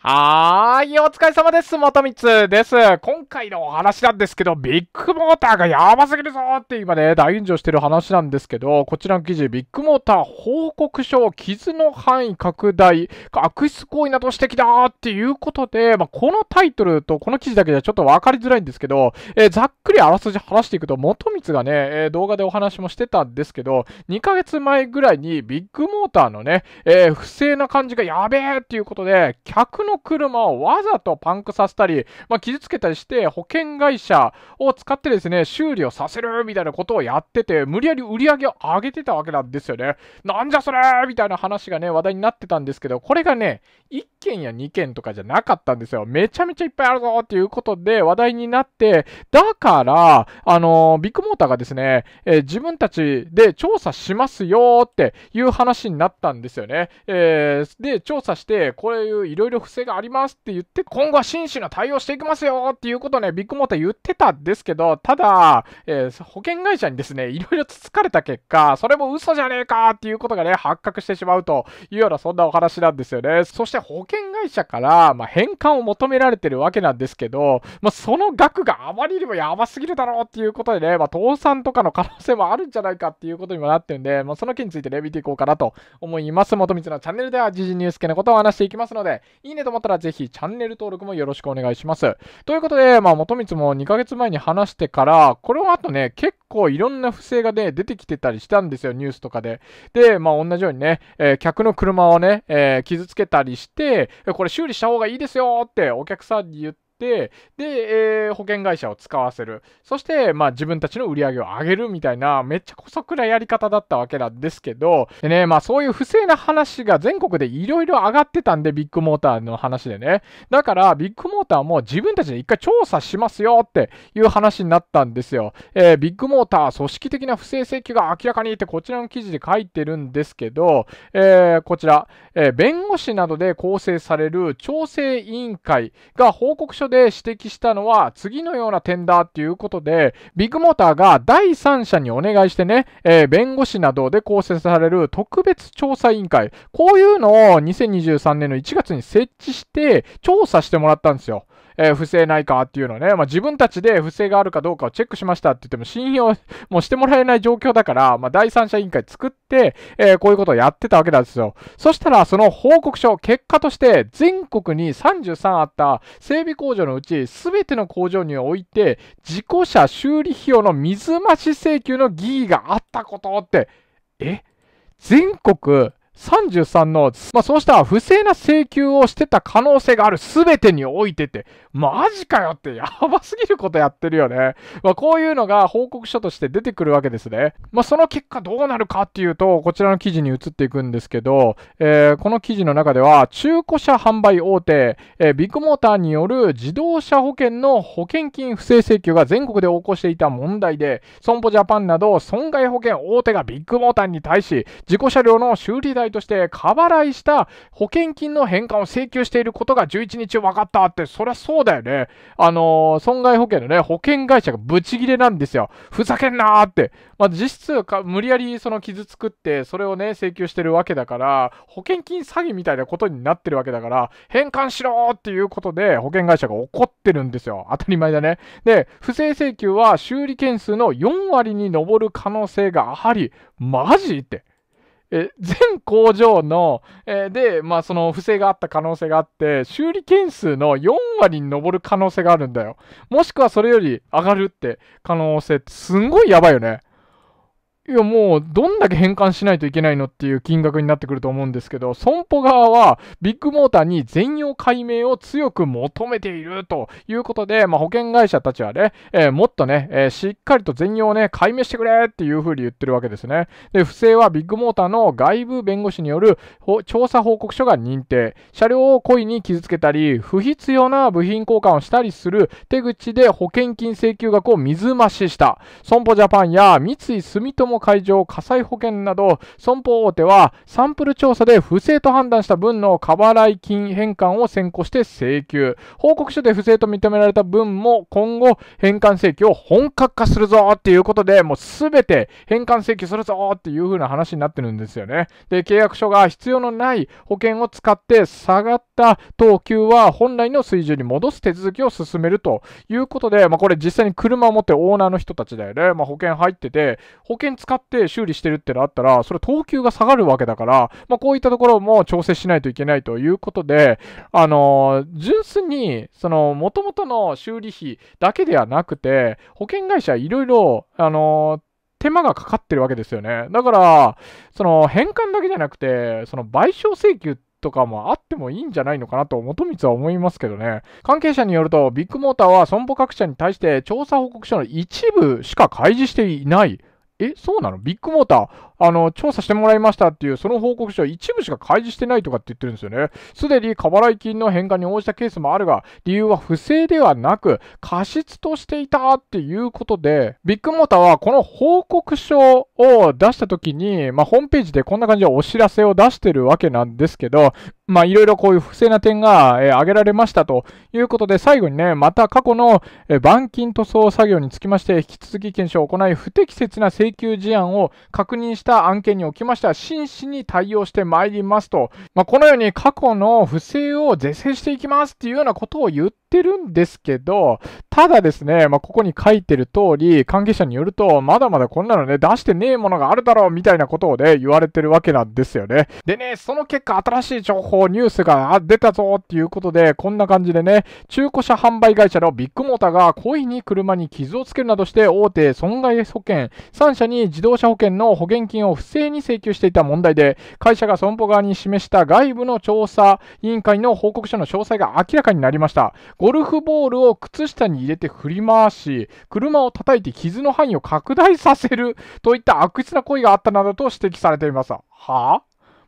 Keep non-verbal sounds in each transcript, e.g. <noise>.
はーい、お疲れ様です。元光です。今回のお話なんですけど、ビッグモーターがやばすぎるぞって今ね、大炎上してる話なんですけど、こちらの記事、ビッグモーター報告書、傷の範囲拡大、悪質行為など指摘だっていうことで、まあ、このタイトルとこの記事だけじゃちょっとわかりづらいんですけど、えー、ざっくりあらすじ話していくと、元光がね、えー、動画でお話もしてたんですけど、2ヶ月前ぐらいにビッグモーターのね、えー、不正な感じがやべえっていうことで、客のの車をわざとパンクさせたり、まあ、傷つけたりして保険会社を使ってですね、修理をさせるみたいなことをやってて、無理やり売り上げを上げてたわけなんですよね。なんじゃそれみたいな話がね、話題になってたんですけど、これがね、1件や2件とかじゃなかったんですよ。めちゃめちゃいっぱいあるぞっていうことで話題になって、だから、あのビッグモーターがですね、えー、自分たちで調査しますよっていう話になったんですよね。えー、で、調査して、こういういろいろ不性がありますって言って、今後は真摯な対応していきますよっていうことをね、ビッグモーター言ってたんですけど、ただ、えー、保険会社にですね、いろいろつつかれた結果、それも嘘じゃねえかっていうことがね、発覚してしまうというような、そんなお話なんですよね。そして保険会社から、まあ、返還を求められてるわけなんですけど、まあ、その額があまりにもやばすぎるだろうっていうことでね、まあ、倒産とかの可能性もあるんじゃないかっていうことにもなってるんで、まあ、その件についてね、見ていこうかなと思います。元光のチャンネルでは、時事ニュース系のことを話していきますので、いいねと思ったらぜひチャンネル登録もよろしくお願いします。ということで、まあ、元光も2ヶ月前に話してから、これはあとね、結構いろんな不正がね、出てきてたりしたんですよ、ニュースとかで。で、まあ、同じようにね、えー、客の車をね、えー、傷つけたりして、これ修理した方がいいですよってお客さんに言って、で、えー、保険会社を使わせる。そして、まあ自分たちの売り上げを上げるみたいな、めっちゃこそくらやり方だったわけなんですけど、でね、まあそういう不正な話が全国でいろいろ上がってたんで、ビッグモーターの話でね。だから、ビッグモーターも自分たちで一回調査しますよっていう話になったんですよ。えー、ビッグモーター組織的な不正請求が明らかにってこちらの記事で書いてるんですけど、えー、こちら、えー、弁護士などで構成される調整委員会が報告書で指摘したのは次のような点だっていうことで、ビッグモーターが第三者にお願いしてね、えー、弁護士などで構成される特別調査委員会、こういうのを2023年の1月に設置して調査してもらったんですよ。えー、不正ないかっていうのね、まあ、自分たちで不正があるかどうかをチェックしましたって言っても信用もしてもらえない状況だから、まあ、第三者委員会作って、えー、こういうことをやってたわけなんですよ。そしたら、その報告書、結果として全国に33あった整備工場のうち全ての工場において、事故車修理費用の水増し請求の疑義があったことって、え全国33の、まあ、そうした不正な請求をしてた可能性がある全てにおいてって、マジかよってやばすぎることやってるよね。まあ、こういうのが報告書として出てくるわけですね。まあ、その結果どうなるかっていうと、こちらの記事に移っていくんですけど、えー、この記事の中では、中古車販売大手、えー、ビッグモーターによる自動車保険の保険金不正請求が全国で起こしていた問題で、損保ジャパンなど損害保険大手がビッグモーターに対し、事故車両の修理代済として過払いした保険金の返還を請求していることが11日分かったって、そりゃそうだよね。あのー、損害保険のね、保険会社がブチギレなんですよ。ふざけんなーって。まあ、実質か、無理やりその傷つくって、それをね、請求してるわけだから、保険金詐欺みたいなことになってるわけだから、返還しろーっていうことで、保険会社が怒ってるんですよ。当たり前だね。で、不正請求は修理件数の4割に上る可能性があり、マジって。え全工場の、えで、まあ、その不正があった可能性があって、修理件数の4割に上る可能性があるんだよ。もしくはそれより上がるって可能性ってすんごいやばいよね。いやもうどんだけ返還しないといけないのっていう金額になってくると思うんですけど、損保側はビッグモーターに全容解明を強く求めているということで、まあ、保険会社たちはね、えー、もっとね、えー、しっかりと全容をね、解明してくれっていうふうに言ってるわけですね。で、不正はビッグモーターの外部弁護士による調査報告書が認定、車両を故意に傷つけたり、不必要な部品交換をしたりする手口で保険金請求額を水増しした、損保ジャパンや三井住友会場、火災保険など、損保大手はサンプル調査で不正と判断した分の過払い金返還を先行して請求。報告書で不正と認められた分も今後返還請求を本格化するぞっていうことで、もうすべて返還請求するぞっていう風な話になってるんですよね。で、契約書が必要のない保険を使って下がった等級は本来の水準に戻す手続きを進めるということで、まあ、これ実際に車を持ってオーナーの人たちだよね。まあ、保険入ってて、保険使使って修理してるってのあったら、それ等級が下がるわけだから、まあ、こういったところも調整しないといけないということで、あのー、純粋に、その、元々の修理費だけではなくて、保険会社いろいろ、あのー手間がかかってるわけですよね。だから、その返還だけじゃなくて、その賠償請求とかもあってもいいんじゃないのかなと、元光は思いますけどね。関係者によると、ビッグモーターは損保各社に対して調査報告書の一部しか開示していない。え、そうなのビッグモーター、あの、調査してもらいましたっていう、その報告書は一部しか開示してないとかって言ってるんですよね。すでに過払い金の返還に応じたケースもあるが、理由は不正ではなく、過失としていたっていうことで、ビッグモーターはこの報告書を出した時に、まあ、ホームページでこんな感じでお知らせを出してるわけなんですけど、まあ、いろいろこういう不正な点が、えー、挙げられましたということで、最後にね、また過去の、えー、板金塗装作業につきまして、引き続き検証を行い、不適切な請求事案を確認してした案件におきましては真摯に対応してまいりますと、まあ、このように過去の不正を是正していきますっていうようなことを言ってってるんですけど、ただですね、まあ、ここに書いてる通り、関係者によると、まだまだこんなのね、出してねえものがあるだろうみたいなことをね、言われてるわけなんですよね。でね、その結果、新しい情報、ニュースが出たぞっていうことで、こんな感じでね、中古車販売会社のビッグモーターが故意に車に傷をつけるなどして、大手損害保険3社に自動車保険の保険金を不正に請求していた問題で、会社が損保側に示した外部の調査委員会の報告書の詳細が明らかになりました。ゴルフボールを靴下に入れて振り回し、車を叩いて傷の範囲を拡大させるといった悪質な行為があったなどと指摘されています。はあ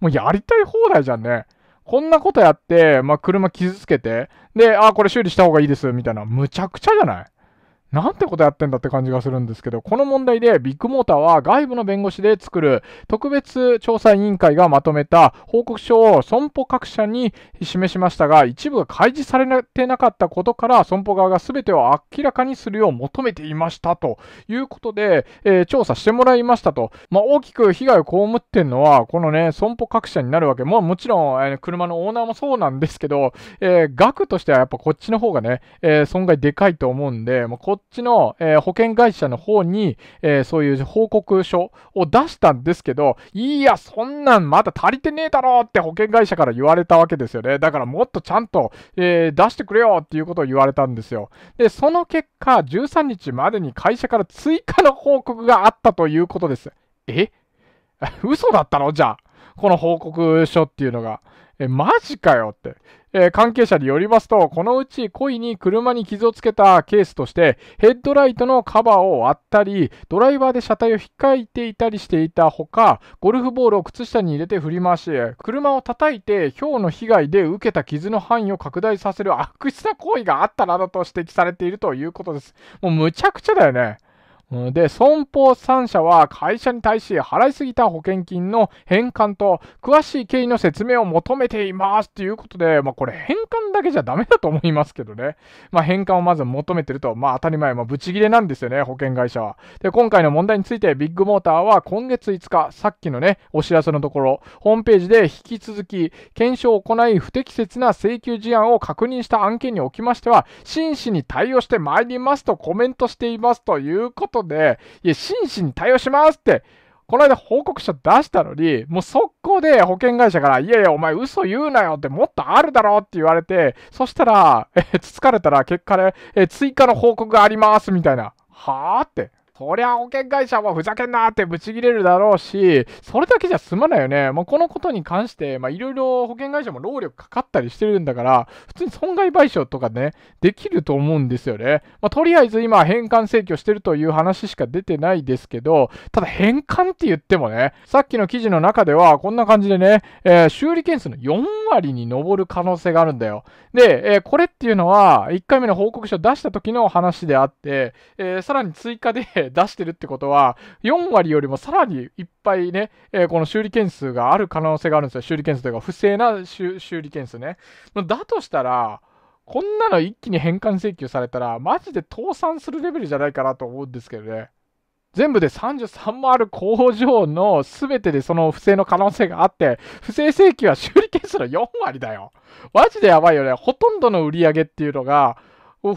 もうやりたい放題じゃんね。こんなことやって、まあ、車傷つけて、で、あ、これ修理した方がいいです、みたいな。むちゃくちゃじゃないなんてことやってんだって感じがするんですけど、この問題でビッグモーターは外部の弁護士で作る特別調査委員会がまとめた報告書を損保各社に示しましたが、一部が開示されてなかったことから損保側が全てを明らかにするよう求めていましたということで、えー、調査してもらいましたと。まあ、大きく被害を被ってんのは、このね、損保各社になるわけ。も、まあ、もちろん、えー、車のオーナーもそうなんですけど、えー、額としてはやっぱこっちの方がね、え損害でかいと思うんで、まあっちの、えー、保険会社の方に、えー、そういう報告書を出したんですけど、いや、そんなんまだ足りてねえだろって保険会社から言われたわけですよね。だからもっとちゃんと、えー、出してくれよっていうことを言われたんですよ。で、その結果、13日までに会社から追加の報告があったということです。え <laughs> 嘘だったのじゃあ。この報告書っていうのが。え、マジかよって。えー、関係者によりますと、このうち故意に車に傷をつけたケースとして、ヘッドライトのカバーを割ったり、ドライバーで車体を引っかいていたりしていたほか、ゴルフボールを靴下に入れて振り回し、車を叩いて、氷の被害で受けた傷の範囲を拡大させる悪質な行為があったなどと指摘されているということです。もうむちゃくちゃだよね。で、損保3社は会社に対し払いすぎた保険金の返還と詳しい経緯の説明を求めていますということで、まあこれ返還だけじゃダメだと思いますけどね。まあ返還をまず求めてると、まあ当たり前、まあブチギレなんですよね、保険会社は。で、今回の問題についてビッグモーターは今月5日、さっきのね、お知らせのところ、ホームページで引き続き検証を行い不適切な請求事案を確認した案件におきましては、真摯に対応してまいりますとコメントしていますということことで、いや、摯に対応しますって、この間報告書出したのに、もう速攻で保険会社から、いやいや、お前嘘言うなよってもっとあるだろって言われて、そしたら、えつつかれたら結果で、ね、え追加の報告がありますみたいな。はぁって。そりゃ保険会社もふざけんなってブチ切れるだろうし、それだけじゃ済まないよね。まあ、このことに関して、まいろいろ保険会社も労力かかったりしてるんだから、普通に損害賠償とかね、できると思うんですよね。まあ、とりあえず今、返還請求してるという話しか出てないですけど、ただ返還って言ってもね、さっきの記事の中では、こんな感じでね、えー、修理件数の4割に上る可能性があるんだよ。で、えー、これっていうのは、1回目の報告書を出した時の話であって、えー、さらに追加でで出してるってことは、4割よりもさらにいっぱいね、えー、この修理件数がある可能性があるんですよ。修理件数というか、不正な修理件数ね。だとしたら、こんなの一気に返還請求されたら、マジで倒産するレベルじゃないかなと思うんですけどね。全部で33もある工場の全てでその不正の可能性があって、不正請求は修理件数の4割だよ。マジでやばいよね。ほとんどの売り上げっていうのが、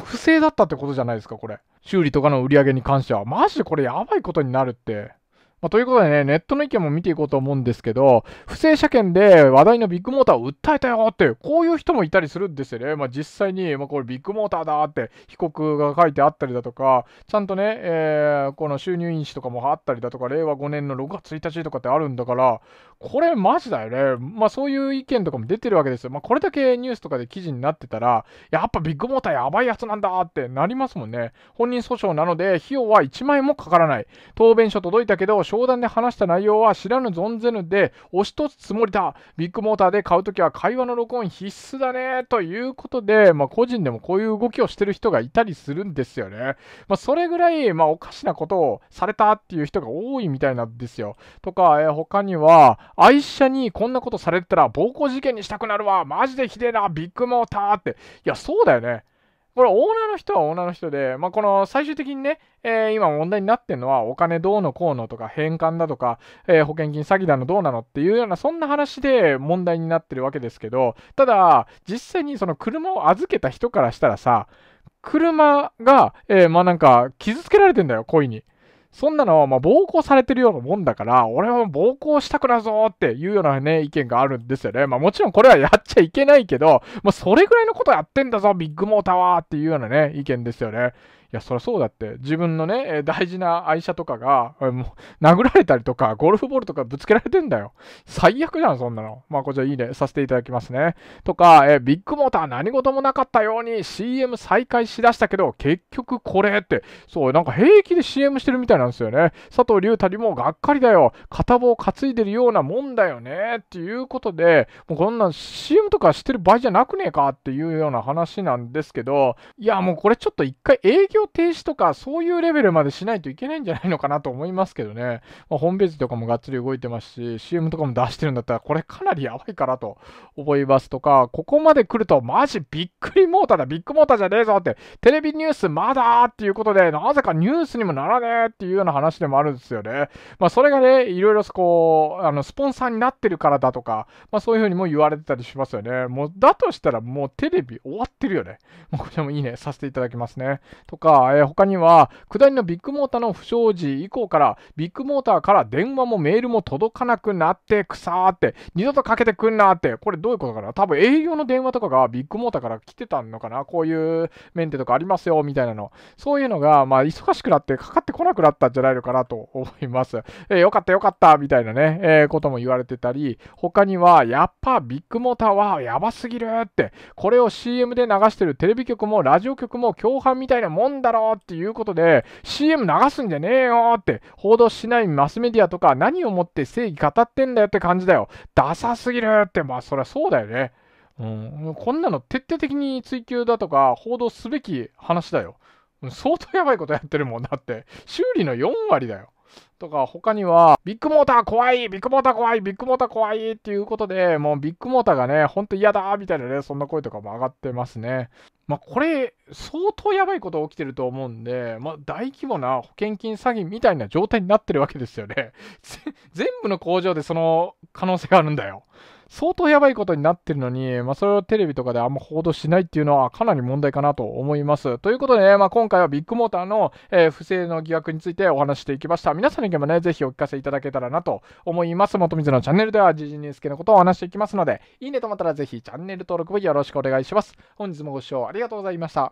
不正だったってことじゃないですか、これ。修理とかの売り上げに関しては、マジでこれやばいことになるって。まあ、ということでね、ネットの意見も見ていこうと思うんですけど、不正車検で話題のビッグモーターを訴えたよって、こういう人もいたりするんですよね。まあ、実際に、まあ、これビッグモーターだって被告が書いてあったりだとか、ちゃんとね、えー、この収入印紙とかもあったりだとか、令和5年の6月1日とかってあるんだから、これマジだよね。まあそういう意見とかも出てるわけですよ。まあこれだけニュースとかで記事になってたら、やっぱビッグモーターやばいやつなんだってなりますもんね。本人訴訟なので費用は1枚もかからない。答弁書届いたけど、商談で話した内容は知らぬ存ぜぬで押し通すつもりだ。ビッグモーターで買うときは会話の録音必須だね。ということで、まあ個人でもこういう動きをしてる人がいたりするんですよね。まあそれぐらい、まあおかしなことをされたっていう人が多いみたいなんですよ。とか、えー、他には、愛車にこんなことされたら暴行事件にしたくなるわ。マジでひでえな。ビッグモーターって。いや、そうだよね。これ、オーナーの人はオーナーの人で、まあ、この最終的にね、えー、今問題になってるのは、お金どうのこうのとか、返還だとか、えー、保険金詐欺だのどうなのっていうような、そんな話で問題になってるわけですけど、ただ、実際にその車を預けた人からしたらさ、車が、えー、まあ、なんか、傷つけられてんだよ、故意に。そんなの、まあ、暴行されてるようなもんだから、俺は暴行したくなぞっていうようなね、意見があるんですよね。まあ、もちろんこれはやっちゃいけないけど、もうそれぐらいのことやってんだぞ、ビッグモーターはっていうようなね、意見ですよね。いや、そりゃそうだって、自分のね、大事な愛車とかが、もう、殴られたりとか、ゴルフボールとかぶつけられてんだよ。最悪じゃん、そんなの。まあ、こちらいいね、させていただきますね。とか、えビッグモーター何事もなかったように CM 再開しだしたけど、結局これって、そう、なんか平気で CM してるみたいなんですよね。佐藤隆太にもがっかりだよ。片棒担いでるようなもんだよね。っていうことで、もうこんなん CM とかしてる場合じゃなくねえかっていうような話なんですけど、いや、もうこれちょっと一回営業業停止とか、そういうレベルまでしないといけないんじゃないのかなと思いますけどね。まあ、ホームページとかもがっつり動いてますし、CM とかも出してるんだったら、これかなりやばいかなと思いますとか、ここまで来ると、マジびっくりモーターだ、ビッグモーターじゃねえぞって、テレビニュースまだっていうことで、なぜかニュースにもならねえっていうような話でもあるんですよね。まあ、それがね、いろいろこう、あの、スポンサーになってるからだとか、まあ、そういうふうにも言われてたりしますよね。もう、だとしたらもうテレビ終わってるよね。もうこれもいいね、させていただきますね。とか、か、えー、他には、下りのビッグモーターの不祥事以降から、ビッグモーターから電話もメールも届かなくなって、くさーって、二度とかけてくんなって、これどういうことかな多分営業の電話とかがビッグモーターから来てたのかなこういうメンテとかありますよ、みたいなの。そういうのが、まあ、忙しくなって、かかってこなくなったんじゃないのかなと思います。えー、よかったよかった、みたいなね、えー、ことも言われてたり、他には、やっぱビッグモーターはやばすぎるって、これを CM で流してるテレビ局もラジオ局も共犯みたいなもんんだろうっていうことで、CM 流すんじゃねえよって、報道しないマスメディアとか、何をもって正義語ってんだよって感じだよ。ダサすぎるって、まあ、そりゃそうだよね。うん、こんなの徹底的に追求だとか、報道すべき話だよ。相当やばいことやってるもんだって、修理の4割だよ。とか、他には、ビッグモーター怖いビッグモーター怖いビッグモーター怖いっていうことで、もうビッグモーターがね、ほんと嫌だみたいなね、そんな声とかも上がってますね。まあ、これ、相当やばいこと起きてると思うんで、まあ、大規模な保険金詐欺みたいな状態になってるわけですよね。<laughs> 全部の工場でその可能性があるんだよ。相当やばいことになってるのに、まあ、それをテレビとかであんま報道しないっていうのはかなり問題かなと思います。ということで、ね、まあ、今回はビッグモーターの、えー、不正の疑惑についてお話していきました。皆さんの意見もね、ぜひお聞かせいただけたらなと思います。元水のチャンネルでは、時事ニュース系のことをお話していきますので、いいねと思ったらぜひチャンネル登録もよろしくお願いします。本日もご視聴ありがとうございました。